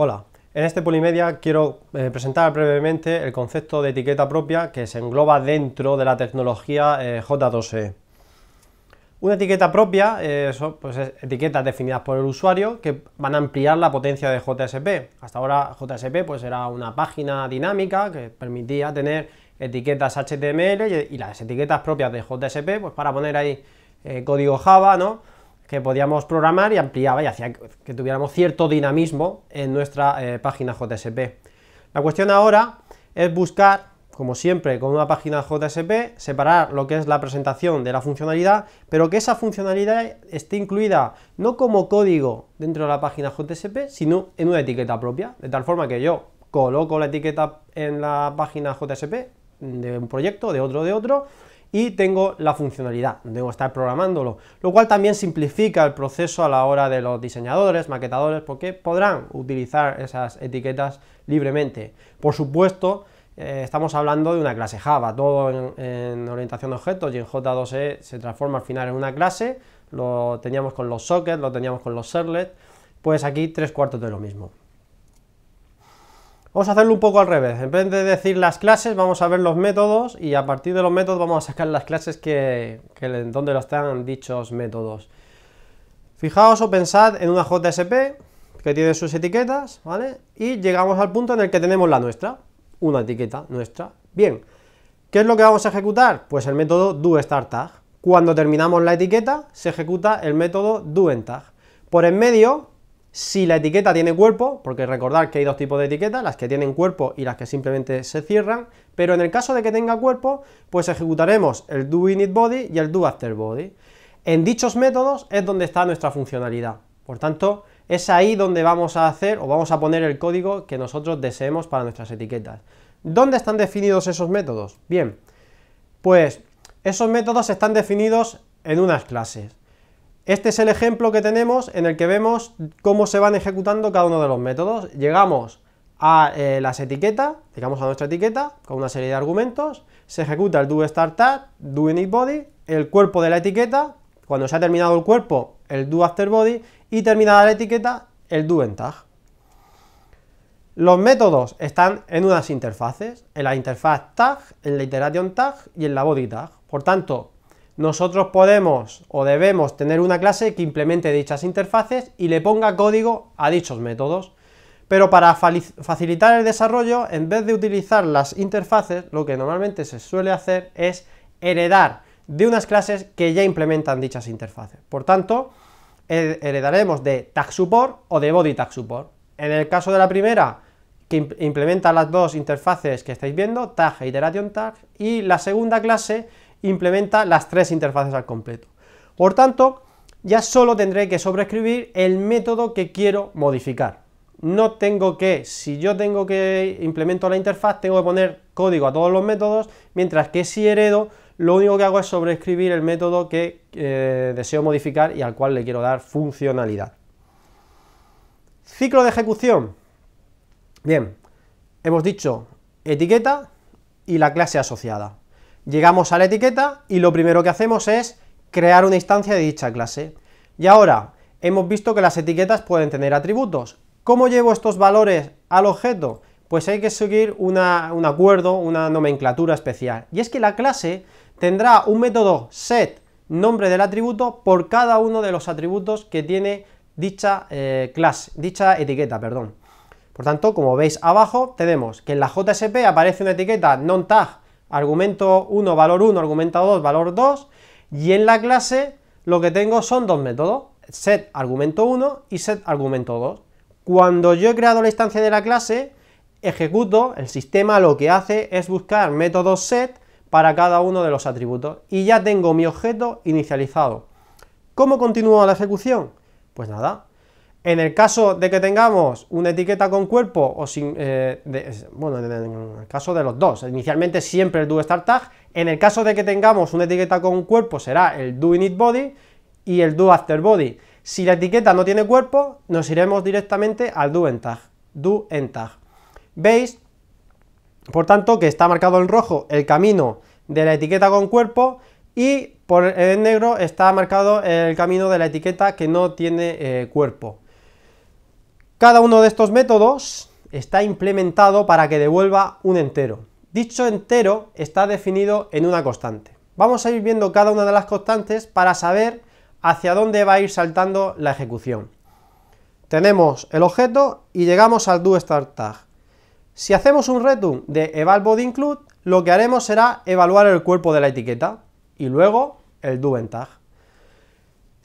Hola, en este Polimedia quiero eh, presentar brevemente el concepto de etiqueta propia que se engloba dentro de la tecnología eh, J2E. Una etiqueta propia eh, son pues etiquetas definidas por el usuario que van a ampliar la potencia de JSP. Hasta ahora JSP pues, era una página dinámica que permitía tener etiquetas HTML y, las etiquetas propias de JSP pues, para poner ahí código Java, ¿no? que podíamos programar y ampliaba y hacía que tuviéramos cierto dinamismo en nuestra eh, página JSP. La cuestión ahora es buscar, como siempre, con una página JSP, separar lo que es la presentación de la funcionalidad, pero que esa funcionalidad esté incluida no como código dentro de la página JSP, sino en una etiqueta propia, de tal forma que yo coloco la etiqueta en la página JSP de un proyecto, de otro, de otro, y tengo la funcionalidad, no tengo que estar programándolo, lo cual también simplifica el proceso a la hora de los diseñadores, maquetadores, porque podrán utilizar esas etiquetas libremente. Por supuesto, eh, estamos hablando de una clase Java, todo en, en orientación de objetos y en J2E se transforma al final en una clase, lo teníamos con los sockets, lo teníamos con los servlets pues aquí tres cuartos de lo mismo. Vamos a hacerlo un poco al revés. En vez de decir las clases, vamos a ver los métodos y a partir de los métodos vamos a sacar las clases que, donde los están dichos métodos. Fijaos o pensad en una JSP que tiene sus etiquetas, ¿vale? Y llegamos al punto en el que tenemos la nuestra, una etiqueta nuestra. Bien, ¿qué es lo que vamos a ejecutar? Pues el método doStartTag. Cuando terminamos la etiqueta, se ejecuta el método doEndTag. Por en medio si la etiqueta tiene cuerpo, porque recordar que hay dos tipos de etiquetas, las que tienen cuerpo y las que simplemente se cierran, pero en el caso de que tenga cuerpo, pues ejecutaremos el do init body y el do after body. En dichos métodos es donde está nuestra funcionalidad. Por tanto, es ahí donde vamos a hacer o vamos a poner el código que nosotros deseemos para nuestras etiquetas. ¿Dónde están definidos esos métodos? Bien, pues esos métodos están definidos en unas clases. Este es el ejemplo que tenemos en el que vemos cómo se van ejecutando cada uno de los métodos. Llegamos a eh, las etiquetas, llegamos a nuestra etiqueta con una serie de argumentos, se ejecuta el do doInitBody, body, el cuerpo de la etiqueta, cuando se ha terminado el cuerpo, el do after body, y terminada la etiqueta, el do end tag. Los métodos están en unas interfaces, en la interfaz tag, en la iteration tag y en la body tag. Por tanto, nosotros podemos o debemos tener una clase que implemente dichas interfaces y le ponga código a dichos métodos. Pero para facilitar el desarrollo, en vez de utilizar las interfaces, lo que normalmente se suele hacer es heredar de unas clases que ya implementan dichas interfaces. Por tanto, heredaremos de TagSupport o de Body En el caso de la primera, que implementa las dos interfaces que estáis viendo, Tag e y la segunda clase implementa las tres interfaces al completo. Por tanto, ya solo tendré que sobreescribir el método que quiero modificar. No tengo que, si yo tengo que implemento la interfaz, tengo que poner código a todos los métodos, mientras que si heredo, lo único que hago es sobreescribir el método que eh, deseo modificar y al cual le quiero dar funcionalidad. Ciclo de ejecución. Bien, hemos dicho etiqueta y la clase asociada. Llegamos a la etiqueta y lo primero que hacemos es crear una instancia de dicha clase. Y ahora, hemos visto que las etiquetas pueden tener atributos. ¿Cómo llevo estos valores al objeto? Pues hay que seguir un acuerdo, una nomenclatura especial. Y es que la clase tendrá un método set nombre del atributo por cada uno de los atributos que tiene dicha eh, clase, dicha etiqueta, perdón. Por tanto, como veis abajo, tenemos que en la JSP aparece una etiqueta non tag argumento 1, valor 1, argumento 2, valor 2, y en la clase lo que tengo son dos métodos, set argumento 1 y set argumento 2. Cuando yo he creado la instancia de la clase, ejecuto, el sistema lo que hace es buscar métodos set para cada uno de los atributos, y ya tengo mi objeto inicializado. ¿Cómo continúa la ejecución? Pues nada, en el caso de que tengamos una etiqueta con cuerpo o sin, eh, bueno, en el caso de los dos, inicialmente siempre el do start tag, en el caso de que tengamos una etiqueta con cuerpo será el do init body y el do after body. Si la etiqueta no tiene cuerpo, nos iremos directamente al do tag, end tag. Veis, por tanto, que está marcado en rojo el camino de la etiqueta con cuerpo y por en negro está marcado el camino de la etiqueta que no tiene eh, cuerpo. Cada uno de estos métodos está implementado para que devuelva un entero. Dicho entero está definido en una constante. Vamos a ir viendo cada una de las constantes para saber hacia dónde va a ir saltando la ejecución. Tenemos el objeto y llegamos al doStartTag. tag. Si hacemos un return de eval body lo que haremos será evaluar el cuerpo de la etiqueta y luego el doEntag.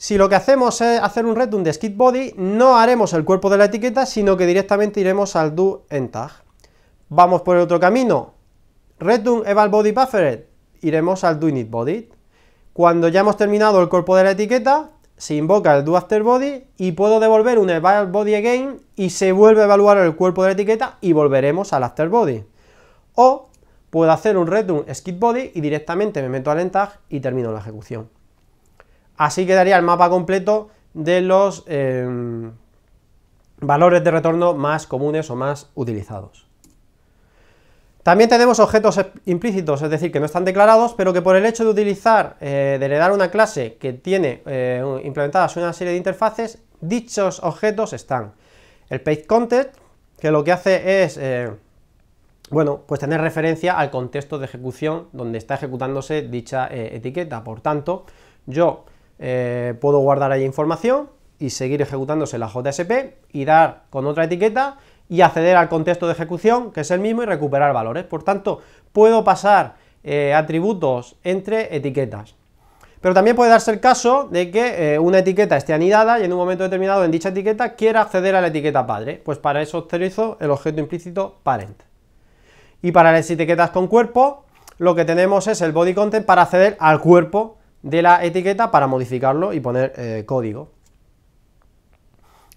Si lo que hacemos es hacer un RETURN de skip body, no haremos el cuerpo de la etiqueta, sino que directamente iremos al do en tag. Vamos por el otro camino. RETURN eval body buffered. Iremos al do init body. Cuando ya hemos terminado el cuerpo de la etiqueta, se invoca el do after body y puedo devolver un eval body again y se vuelve a evaluar el cuerpo de la etiqueta y volveremos al after body. O puedo hacer un RETURN skip body y directamente me meto al end tag y termino la ejecución. Así quedaría el mapa completo de los eh, valores de retorno más comunes o más utilizados. También tenemos objetos em, implícitos, es decir, que no están declarados, pero que por el hecho de utilizar, eh, de heredar una clase que tiene eh, implementadas una serie de interfaces, dichos objetos están. El page que lo que hace es, bueno, pues tener referencia al contexto de ejecución donde está ejecutándose dicha etiqueta. Por tanto, yo eh, puedo guardar ahí información y seguir ejecutándose la JSP y dar con otra etiqueta y acceder al contexto de ejecución, que es el mismo, y recuperar valores. Por tanto, puedo pasar eh, atributos entre etiquetas. Pero también puede darse el caso de que eh, una etiqueta esté anidada y en un momento determinado en dicha etiqueta quiera acceder a la etiqueta padre. Pues para eso utilizo el objeto implícito parent. Y para las etiquetas con cuerpo, lo que tenemos es el body content para acceder al cuerpo de la etiqueta para modificarlo y poner eh, código.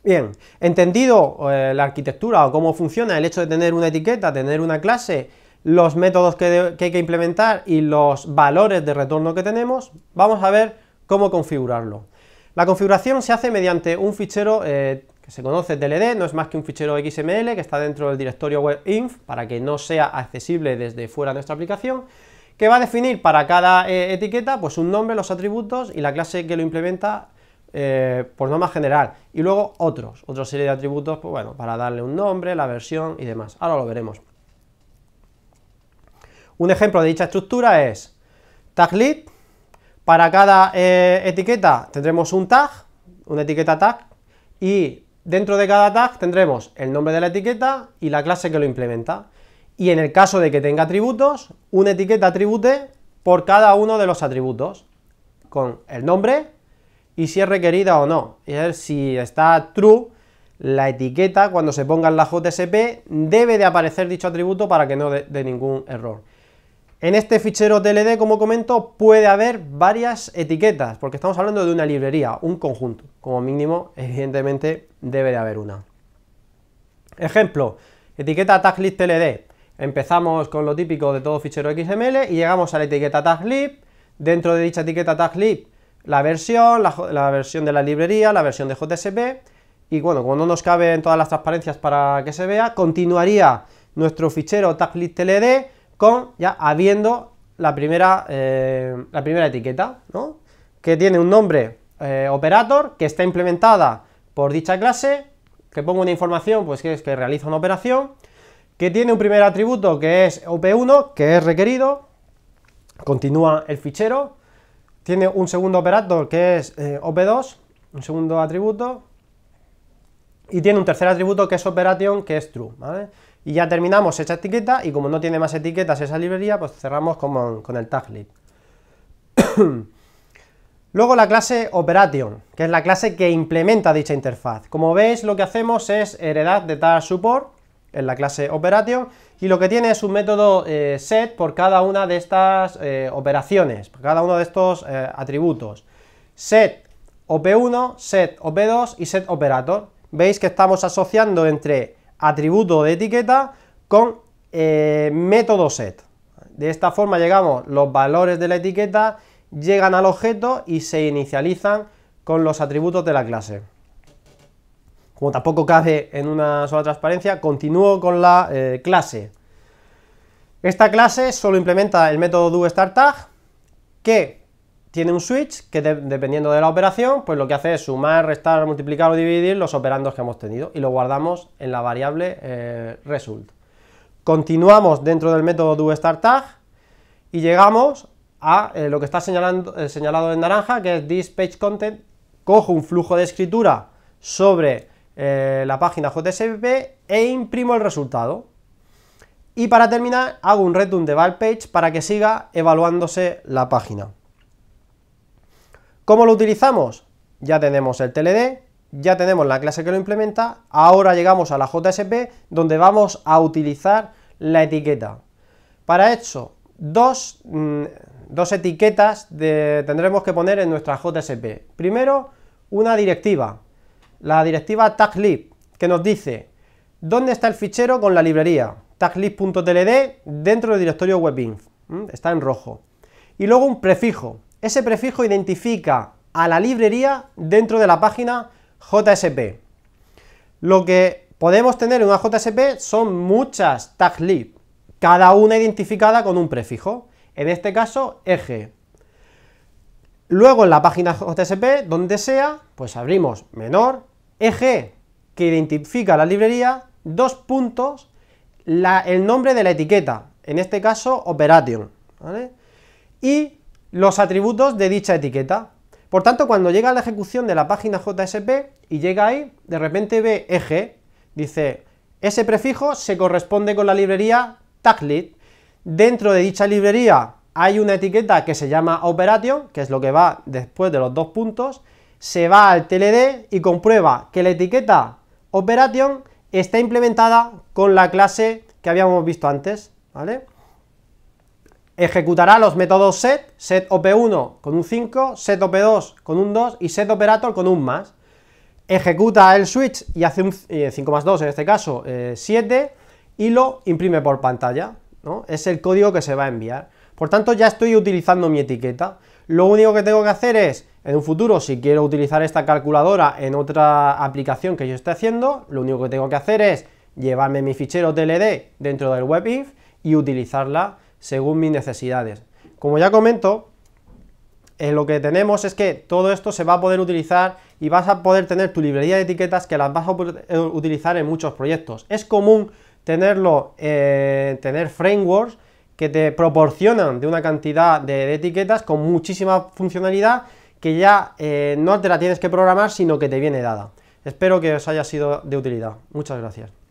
Bien, entendido eh, la arquitectura o cómo funciona el hecho de tener una etiqueta, tener una clase, los métodos que, hay que implementar y los valores de retorno que tenemos, vamos a ver cómo configurarlo. La configuración se hace mediante un fichero eh, que se conoce TLD, no es más que un fichero XML que está dentro del directorio web inf para que no sea accesible desde fuera de nuestra aplicación que va a definir para cada eh, etiqueta pues un nombre, los atributos y la clase que lo implementa eh, por norma general. Y luego otros, otra serie de atributos, pues bueno, para darle un nombre, la versión y demás. Ahora lo veremos. Un ejemplo de dicha estructura es TagLib. Para cada eh, etiqueta tendremos un tag, una etiqueta tag, y dentro de cada tag tendremos el nombre de la etiqueta y la clase que lo implementa y en el caso de que tenga atributos, una etiqueta atribute por cada uno de los atributos, con el nombre y si es requerida o no. Es si está true, la etiqueta cuando se ponga en la JSP debe de aparecer dicho atributo para que no dé ningún error. En este fichero TLD, como comento, puede haber varias etiquetas, porque estamos hablando de una librería, un conjunto. Como mínimo, evidentemente, debe de haber una. Ejemplo, etiqueta taglist TLD. Empezamos con lo típico de todo fichero XML y llegamos a la etiqueta taglib. Dentro de dicha etiqueta taglib, la versión, la, versión de la librería, la versión de JSP. Y bueno, cuando nos caben todas las transparencias para que se vea, continuaría nuestro fichero taglib tld con ya habiendo la primera, eh, la primera etiqueta, Que tiene un nombre eh, operator, que está implementada por dicha clase, que pongo una información, pues que es que realiza una operación, que tiene un primer atributo que es op1, que es requerido, continúa el fichero, tiene un segundo operator que es eh, op2, un segundo atributo, y tiene un tercer atributo que es operation, que es true, Y ya terminamos esa etiqueta, y como no tiene más etiquetas esa librería, pues cerramos con, el taglit Luego la clase Operation, que es la clase que implementa dicha interfaz. Como veis, lo que hacemos es heredar de tag support, en la clase Operation, y lo que tiene es un método eh, set por cada una de estas eh, operaciones, por cada uno de estos eh, atributos. Set op1, set op2 y set operator. Veis que estamos asociando entre atributo de etiqueta con método set. De esta forma llegamos, los valores de la etiqueta llegan al objeto y se inicializan con los atributos de la clase. Como tampoco cabe en una sola transparencia, continúo con la eh, clase. Esta clase solo implementa el método doStartTag, que tiene un switch que dependiendo de la operación, pues lo que hace es sumar, restar, multiplicar o dividir los operandos que hemos tenido y lo guardamos en la variable eh, result. Continuamos dentro del método doStartTag y llegamos a eh, lo que está señalando, señalado en naranja, que es this page content, cojo un flujo de escritura sobre eh, la página jsp e imprimo el resultado. Y para terminar, hago un return de valpage para que siga evaluándose la página. ¿Cómo lo utilizamos? Ya tenemos el TLD, ya tenemos la clase que lo implementa, ahora llegamos a la JSP donde vamos a utilizar la etiqueta. Para eso, dos, mm, dos etiquetas tendremos que poner en nuestra JSP. Primero, una directiva, la directiva taglib, que nos dice dónde está el fichero con la librería, taglib.tld dentro del directorio webinf, está en rojo. Y luego un prefijo, ese prefijo identifica a la librería dentro de la página JSP. Lo que podemos tener en una JSP son muchas taglib, cada una identificada con un prefijo, en este caso eje Luego en la página JSP, donde sea, pues abrimos menor, eje que identifica la librería, dos puntos, el nombre de la etiqueta, en este caso Operation, ¿vale? Y los atributos de dicha etiqueta. Por tanto, cuando llega a la ejecución de la página JSP y llega ahí, de repente ve eje, dice, ese prefijo se corresponde con la librería taglit. Dentro de dicha librería hay una etiqueta que se llama Operation, que es lo que va después de los dos puntos, se va al TLD y comprueba que la etiqueta operation está implementada con la clase que habíamos visto antes, Ejecutará los métodos set, set op1 con un 5, set op2 con un 2 y set operator con un más. Ejecuta el switch y hace un 5 eh, más 2, en este caso 7, eh, y lo imprime por pantalla, Es el código que se va a enviar. Por tanto, ya estoy utilizando mi etiqueta. Lo único que tengo que hacer es, en un futuro, si quiero utilizar esta calculadora en otra aplicación que yo esté haciendo, lo único que tengo que hacer es llevarme mi fichero TLD dentro del WebIF y utilizarla según mis necesidades. Como ya comento, eh, lo que tenemos es que todo esto se va a poder utilizar y vas a poder tener tu librería de etiquetas que las vas a poder eh, utilizar en muchos proyectos. Es común tenerlo, eh, tener frameworks que te proporcionan de una cantidad de, etiquetas con muchísima funcionalidad que ya eh, no te la tienes que programar, sino que te viene dada. Espero que os haya sido de utilidad. Muchas gracias.